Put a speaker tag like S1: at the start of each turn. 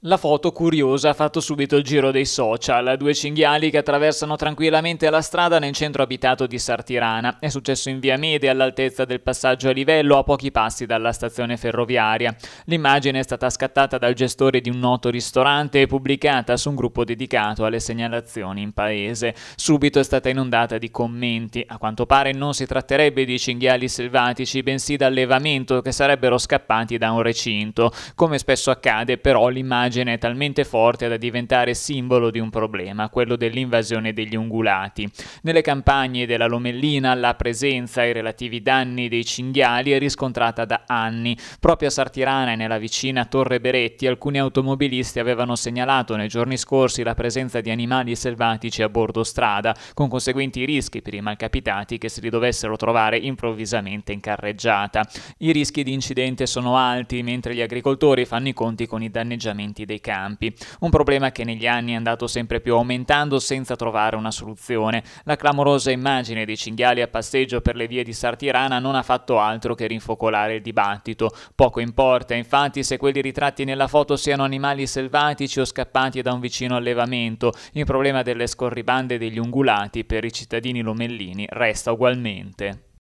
S1: La foto curiosa ha fatto subito il giro dei social, due cinghiali che attraversano tranquillamente la strada nel centro abitato di Sartirana. È successo in via Media all'altezza del passaggio a livello a pochi passi dalla stazione ferroviaria. L'immagine è stata scattata dal gestore di un noto ristorante e pubblicata su un gruppo dedicato alle segnalazioni in paese. Subito è stata inondata di commenti. A quanto pare non si tratterebbe di cinghiali selvatici, bensì d'allevamento che sarebbero scappati da un recinto. Come spesso accade però l'immagine l'immagine è talmente forte da diventare simbolo di un problema, quello dell'invasione degli ungulati. Nelle campagne della Lomellina la presenza e i relativi danni dei cinghiali è riscontrata da anni. Proprio a Sartirana e nella vicina Torre Beretti alcuni automobilisti avevano segnalato nei giorni scorsi la presenza di animali selvatici a bordo strada, con conseguenti rischi per i malcapitati che se li dovessero trovare improvvisamente in carreggiata. I rischi di incidente sono alti, mentre gli agricoltori fanno i conti con i danneggiamenti ambienti dei campi, un problema che negli anni è andato sempre più aumentando senza trovare una soluzione. La clamorosa immagine dei cinghiali a passeggio per le vie di Sartirana non ha fatto altro che rinfocolare il dibattito. Poco importa infatti se quelli ritratti nella foto siano animali selvatici o scappati da un vicino allevamento, il problema delle scorribande degli ungulati per i cittadini lomellini resta ugualmente.